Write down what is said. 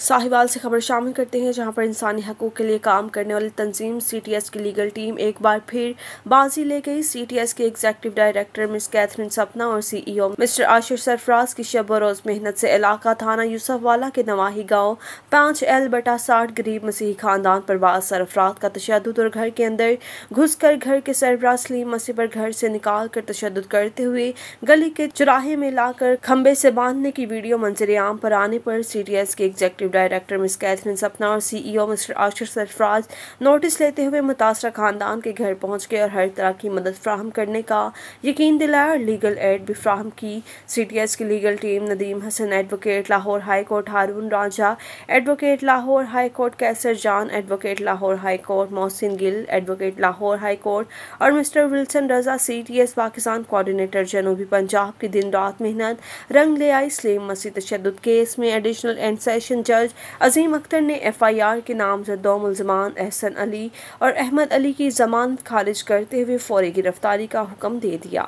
साहिवाल से खबर शामिल करते हैं जहां पर इंसानी हकूक के लिए काम करने वाली तंजीम सीटीएस की लीगल टीम एक बार फिर बाजी ले गई सीटीएस के executive director miss Catherine Sapna और सीईओ मिस्टर आशिर सरफराज की शब रोज मेहनत से इलाका थाना यूसफ वाला के नवाही गांव पांच एल बटा साठ गरीब मसीह खानदान पर बाद सरफराज का तशद और घर के अंदर घुस कर घर के सरबराज सलीम मसीह पर घर से निकाल कर तशद करते हुए गली के चौराहे में लाकर खम्बे से बांधने की वीडियो मंजरेआम आम पर आने पर सी के executive executive director miss Catherine Sapna और CEO mister Ashir Sarfaraz notice लेते हुए मुतासर खानदान के घर पहुँच गए और हर तरह की मदद फ्राहम करने का यकीन दिलाया और लीगल एड भी फ्राहम की सी की legal team Nadeem Hasan advocate Lahore high court हारून राजा एडवोकेट लाहौर हाई कोर्ट कैसर जान advocate Lahore high court Mohsin Gill advocate Lahore high court और मिस्टर विल्सन रजा सी पाकिस्तान कोऑर्डिनेटर जनूबी पंजाब की दिन रात मेहनत रंग ले आई स्लीम मसीह तशद केस में एडिशनल एंड सेशन जज जज अजीम अख्तर ने एफआईआर के नाम से दो मुलजमान एहसन अली और अहमद अली की जमानत खारिज करते हुए फौरी गिरफ्तारी का हुक्म दे दिया